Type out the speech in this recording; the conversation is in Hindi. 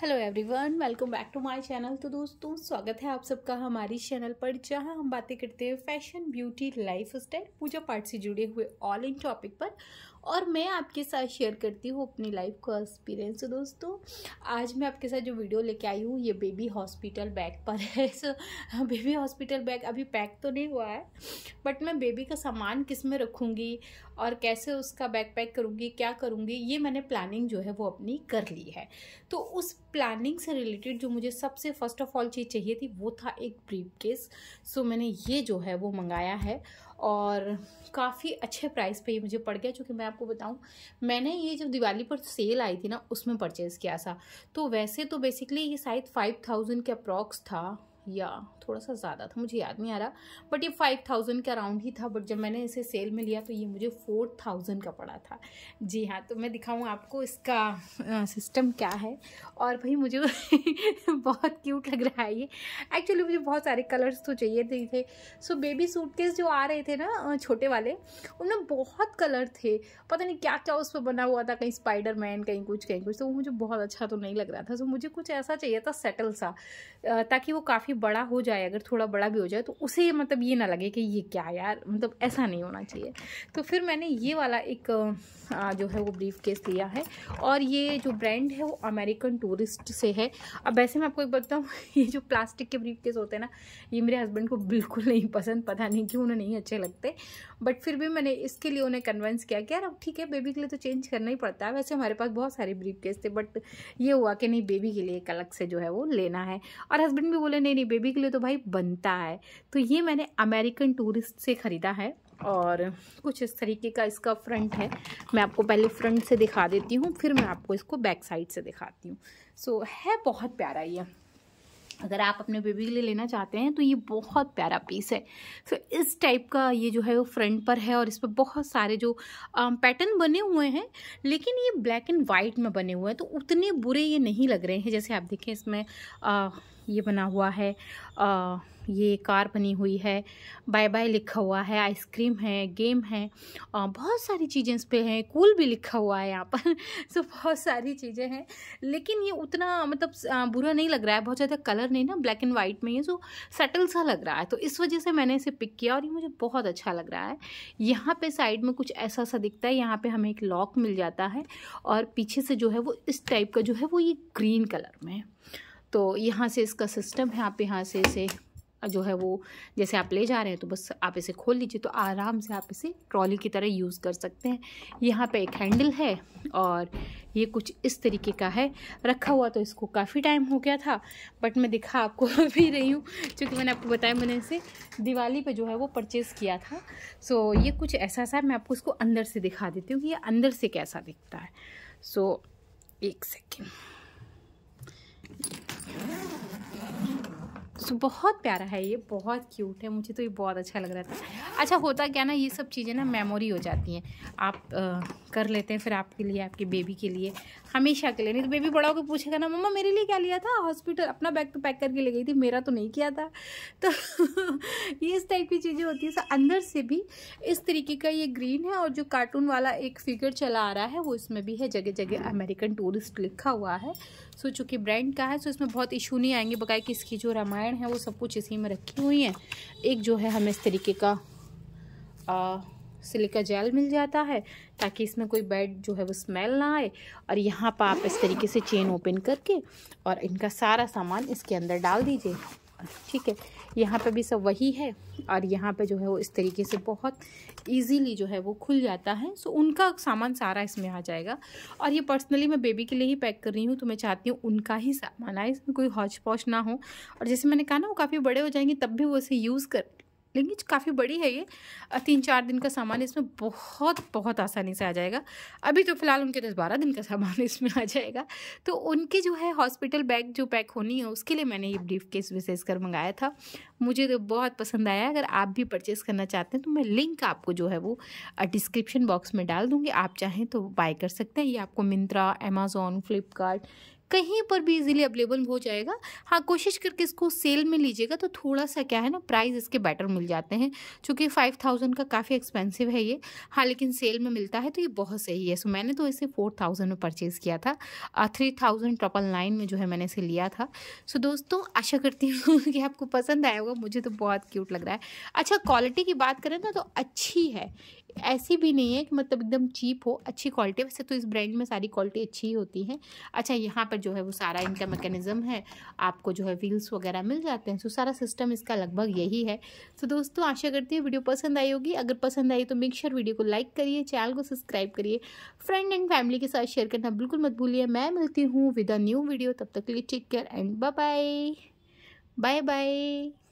hello everyone welcome back to my channel तो दोस्तों स्वागत है आप सबका हमारी चैनल पर जहां हम बातें करते हैं फैशन ब्यूटी लाइफ स्टाइल पूजा पाठ से जुड़े हुए ऑल इन टॉपिक पर और मैं आपके साथ शेयर करती हूँ अपनी लाइफ का एक्सपीरियंस तो दोस्तों आज मैं आपके साथ जो वीडियो लेके आई हूँ ये बेबी हॉस्पिटल बैग पर है सो बेबी हॉस्पिटल बैग अभी पैक तो नहीं हुआ है बट मैं बेबी का सामान किस में रखूँगी और कैसे उसका बैग पैक करूँगी क्या करूँगी ये मैंने प्लानिंग जो है वो अपनी कर ली है तो उस प्लानिंग से रिलेटेड जो मुझे सबसे फर्स्ट ऑफ ऑल चीज़ चाहिए थी वो था एक ब्रीफ केस सो मैंने ये जो है वो मंगाया है और काफ़ी अच्छे प्राइस पे ये मुझे पड़ गया क्योंकि मैं आपको बताऊं मैंने ये जब दिवाली पर सेल आई थी ना उसमें परचेज़ किया था तो वैसे तो बेसिकली ये शायद फाइव थाउजेंड के अप्रॉक्स था या थोड़ा सा ज़्यादा था मुझे याद नहीं आ रहा बट ये फाइव थाउजेंड के अराउंड ही था बट जब मैंने इसे सेल में लिया तो ये मुझे फोर थाउजेंड का पड़ा था जी हाँ तो मैं दिखाऊँ आपको इसका आ, सिस्टम क्या है और भाई मुझे बहुत क्यूट लग रहा है ये एक्चुअली मुझे बहुत सारे कलर्स तो चाहिए थे थे सो बेबी सूटकेस जो आ रहे थे ना छोटे वाले उनमें बहुत कलर थे पता नहीं क्या क्या उस पर बना हुआ था कहीं स्पाइडर मैन कहीं कुछ कहीं कुछ तो वो मुझे बहुत अच्छा तो नहीं लग रहा था सो मुझे कुछ ऐसा चाहिए था सेटल सा ताकि वो काफ़ी काफ़ी बड़ा हो जाए अगर थोड़ा बड़ा भी हो जाए तो उसे मतलब ये ना लगे कि ये क्या यार मतलब ऐसा नहीं होना चाहिए तो फिर मैंने ये वाला एक जो है वो ब्रीफ केस लिया है और ये जो ब्रांड है वो अमेरिकन टूरिस्ट से है अब वैसे मैं आपको एक बताऊँ ये जो प्लास्टिक के ब्रीफ केस होते हैं ना ये मेरे हस्बैंड को बिल्कुल नहीं पसंद पता नहीं क्यों उन्हें नहीं अच्छे लगते बट फिर भी मैंने इसके लिए उन्हें कन्वेंस किया कि यार अब ठीक है बेबी के लिए तो चेंज करना ही पड़ता है वैसे हमारे पास बहुत सारे ब्रीफ केस थे बट ये हुआ कि नहीं बेबी के लिए एक अलग से जो है वो लेना है और हस्बैंड भी बोले नहीं नहीं मेरी बेबी के लिए तो भाई बनता है तो ये मैंने अमेरिकन टूरिस्ट से ख़रीदा है और कुछ इस तरीके का इसका फ्रंट है मैं आपको पहले फ्रंट से दिखा देती हूँ फिर मैं आपको इसको बैक साइड से दिखाती हूँ सो so, है बहुत प्यारा ये अगर आप अपने बेबी के लिए लेना चाहते हैं तो ये बहुत प्यारा पीस है सो so, इस टाइप का ये जो है वो फ्रंट पर है और इस पर बहुत सारे जो पैटर्न बने हुए हैं लेकिन ये ब्लैक एंड वाइट में बने हुए हैं तो उतने बुरे ये नहीं लग रहे हैं जैसे आप देखें इसमें आ, ये बना हुआ है आ, ये कार बनी हुई है बाय बाय लिखा हुआ है आइसक्रीम है गेम है बहुत सारी चीज़ें इस पर हैं कूल भी लिखा हुआ है यहाँ पर सो बहुत सारी चीज़ें हैं लेकिन ये उतना मतलब बुरा नहीं लग रहा है बहुत ज़्यादा कलर नहीं ना ब्लैक एंड वाइट में ये सो सटल सा लग रहा है तो इस वजह से मैंने इसे पिक किया और ये मुझे बहुत अच्छा लग रहा है यहाँ पर साइड में कुछ ऐसा सा दिखता है यहाँ पर हमें एक लॉक मिल जाता है और पीछे से जो है वो इस टाइप का जो है वो ये ग्रीन कलर में है तो यहाँ से इसका सिस्टम है आप यहाँ से इसे जो है वो जैसे आप ले जा रहे हैं तो बस आप इसे खोल लीजिए तो आराम से आप इसे ट्रॉली की तरह यूज़ कर सकते हैं यहाँ पे एक हैंडल है और ये कुछ इस तरीके का है रखा हुआ तो इसको काफ़ी टाइम हो गया था बट मैं दिखा आपको भी रही हूँ क्योंकि मैंने आपको बताया मैंने इसे दिवाली पर जो है वो परचेज़ किया था सो ये कुछ ऐसा सा मैं आपको इसको अंदर से दिखा देती हूँ कि ये अंदर से कैसा दिखता है सो एक सेकेंड सो बहुत प्यारा है ये बहुत क्यूट है मुझे तो ये बहुत अच्छा लग रहा था अच्छा होता क्या ना ये सब चीज़ें ना मेमोरी हो जाती हैं आप आ, कर लेते हैं फिर आपके लिए आपके बेबी के लिए हमेशा के लिए नहीं तो बेबी बड़ा होकर पूछेगा ना मम्मा मेरे लिए क्या लिया था हॉस्पिटल अपना बैग तो पैक करके ले गई थी मेरा तो नहीं किया था तो ये इस टाइप की चीज़ें होती है अंदर से भी इस तरीके का ये ग्रीन है और जो कार्टून वाला एक फिगर चला आ रहा है वो इसमें भी है जगह जगह अमेरिकन टूरिस्ट लिखा हुआ है सो चूँकि ब्रांड का है सो इसमें बहुत इशू नहीं आएंगे बकाए कि इसकी जो रामायण है वो सब कुछ इसी में रखी हुई है एक जो है हमें इस तरीके का आ, सिलिका जेल मिल जाता है ताकि इसमें कोई बेड जो है वो स्मेल ना आए और यहाँ पर आप इस तरीके से चेन ओपन करके और इनका सारा सामान इसके अंदर डाल दीजिए ठीक है यहाँ पे भी सब वही है और यहाँ पे जो है वो इस तरीके से बहुत इजीली जो है वो खुल जाता है सो उनका सामान सारा इसमें आ जाएगा और ये पर्सनली मैं बेबी के लिए ही पैक कर रही हूँ तो मैं चाहती हूँ उनका ही सामान आए इसमें कोई हौच पौच ना हो और जैसे मैंने कहा ना वो काफ़ी बड़े हो जाएंगे तब भी वो इसे यूज़ कर लेकिन काफ़ी बड़ी है ये तीन चार दिन का सामान इसमें बहुत बहुत आसानी से आ जाएगा अभी तो फ़िलहाल उनके दस बारह दिन का सामान इसमें आ जाएगा तो उनके जो है हॉस्पिटल बैग जो पैक होनी है उसके लिए मैंने ये ब्रीफ केस विशेष कर मंगाया था मुझे तो बहुत पसंद आया अगर आप भी परचेस करना चाहते हैं तो मैं लिंक आपको जो है वो डिस्क्रिप्शन बॉक्स में डाल दूँगी आप चाहें तो बाय कर सकते हैं ये आपको मिंत्रा अमेज़ोन फ्लिपकार्ट कहीं पर भी इजीली अवेलेबल हो जाएगा हाँ कोशिश करके इसको सेल में लीजिएगा तो थोड़ा सा क्या है ना प्राइस इसके बेटर मिल जाते हैं चूँकि फाइव थाउजेंड का काफ़ी एक्सपेंसिव है ये हाँ लेकिन सेल में मिलता है तो ये बहुत सही है सो मैंने तो इसे फोर थाउजेंड में परचेज़ किया था थ्री थाउजेंड ट्रपल नाइन में जो है मैंने इसे लिया था सो दोस्तों आशा करती हूँ कि आपको पसंद आया होगा मुझे तो बहुत क्यूट लग रहा है अच्छा क्वालिटी की बात करें ना तो अच्छी है ऐसी भी नहीं है कि मतलब एकदम चीप हो अच्छी क्वालिटी वैसे तो इस ब्रांड में सारी क्वालिटी अच्छी ही होती है अच्छा यहाँ पर जो है वो सारा इनका मैकेनिज़्म है आपको जो है व्हील्स वगैरह मिल जाते हैं तो सारा सिस्टम इसका लगभग यही है तो दोस्तों आशा करती है वीडियो पसंद आई होगी अगर पसंद आई तो मेक श्योर वीडियो को लाइक करिए चैनल को सब्सक्राइब करिए फ्रेंड एंड फैमिली के साथ शेयर करना बिल्कुल मत भूलिए मैं मिलती हूँ विद अ न्यू वीडियो तब तक के लिए take care and bye bye bye bye